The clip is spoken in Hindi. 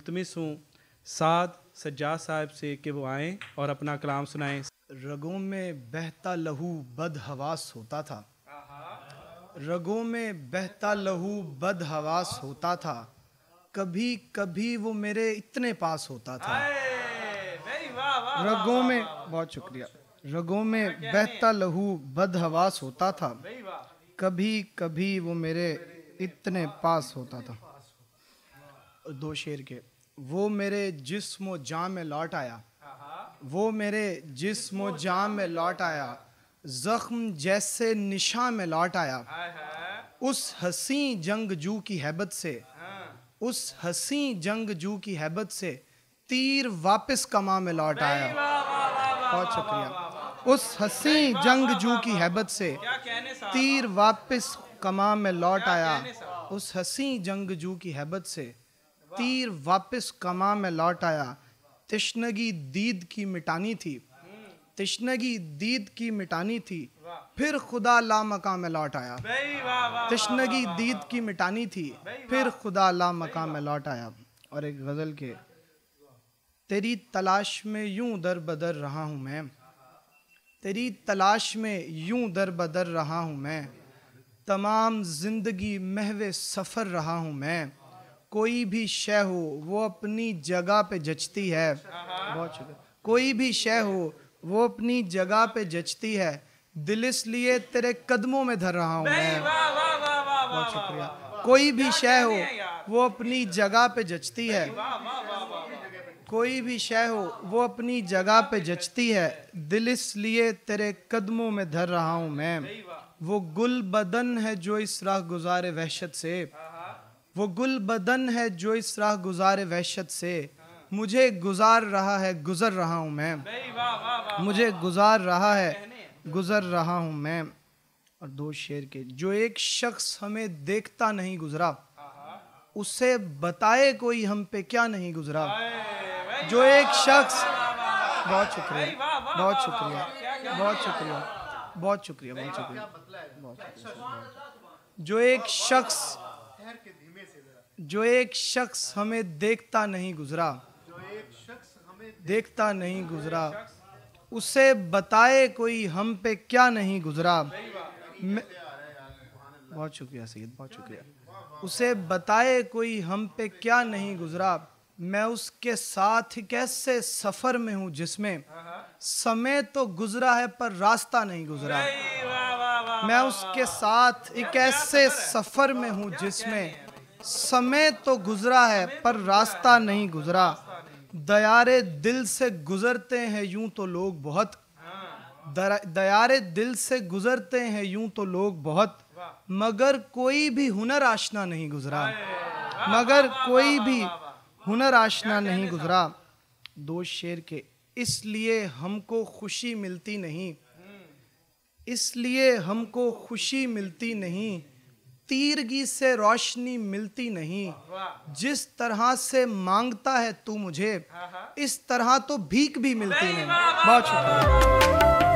मुलतमिस हूँ साद सज्जाद साहब से कि वो आएँ और अपना कलाम सुनाएं रगों में बहता लहू बद हवास होता था रगों में बहता लहू बद हवास होता था कभी कभी वो मेरे इतने पास होता था रगों में बहुत शुक्रिया रगों में बहता लहू बद हवास होता था कभी कभी वो मेरे इतने पास होता था दो शेर के वो मेरे जिस्म जाम में लौट आया वो मेरे जिस्म जाम में लौट आया जख्म जैसे निशा में लौट आया उस हसी जू की हैबत से हाँ। उस हसी जंगजू की हैबत से तीर वापस कमा में लौट आया बहुत शुक्रिया उस हसी जंग जू की हैबत से तीर वापस कमा में लौट आया उस हसी जंगजू की हैबत से तीर वापस कमा में लौट आया तिश्नगी दीद की मिटानी थी हम्म। तिश्नगी दीद की मिटानी थी फिर खुदा ला मका में लौट आया तिश्नगी दीद की मिटानी थी फिर खुदा ला मका में लौट आया और एक गज़ल के तेरी तलाश में यूं दर बदर रहा हूँ मैं तेरी तलाश में यूं दर बदर रहा हूँ मैं तमाम ज़िंदगी महव सफ़र रहा हूँ मैं कोई भी शय हो वो अपनी जगह पे जचती है बहुत शुक्र कोई भी शय हो वो अपनी जगह पे जचती है दिल इसलिए तेरे कदमों में धर रहा हूँ मैं बहुत शुक्रिया कोई भी शय हो वो अपनी जगह पे जचती है कोई भी शय हो वो अपनी जगह पे जचती है दिल इसलिए तेरे कदमों में धर रहा हूँ मैं वो गुल बदन है जो इस राह गुजारे वहशत से वो गुल बदन है जो इस राह गुजार वहशत से मुझे गुजार रहा है गुजर रहा हूँ मैं मुझे गुजार रहा है गुजर रहा हूँ मैं और दो शेर के जो एक शख्स हमें देखता नहीं गुजरा उसे बताए कोई हम पे क्या नहीं गुजरा जो एक शख्स बहुत शुक्रिया बहुत शुक्रिया बहुत शुक्रिया बहुत शुक्रिया बहुत शुक्रिया बहुत शुक्रिया जो एक शख्स जो एक शख्स हमें देखता नहीं गुजरा देखता नहीं गुजरा उसे बताए कोई हम पे क्या नहीं गुजरा बहुत शुक्रिया सैयद बहुत शुक्रिया उसे बताए कोई हम पे क्या नहीं गुजरा मैं उसके साथ कैसे सफर में हूँ जिसमें समय तो गुजरा है पर रास्ता नहीं गुजरा मैं उसके साथ एक ऐसे सफ़र में हूँ जिसमें समय तो गुजरा है पर रास्ता नहीं गुजरा दयारे दिल से गुजरते हैं यूं तो लोग बहुत दयारे दिल से गुजरते हैं यूं तो लोग बहुत मगर कोई भी हुनर आशना नहीं गुजरा मगर कोई भी हुनर आशना नहीं गुजरा दो शेर के इसलिए हमको खुशी मिलती नहीं इसलिए हमको खुशी मिलती नहीं तीरगी से रोशनी मिलती नहीं जिस तरह से मांगता है तू मुझे हाँ, हाँ। इस तरह तो भीख भी मिलती नहीं हाँ, बहुत शुक्रिया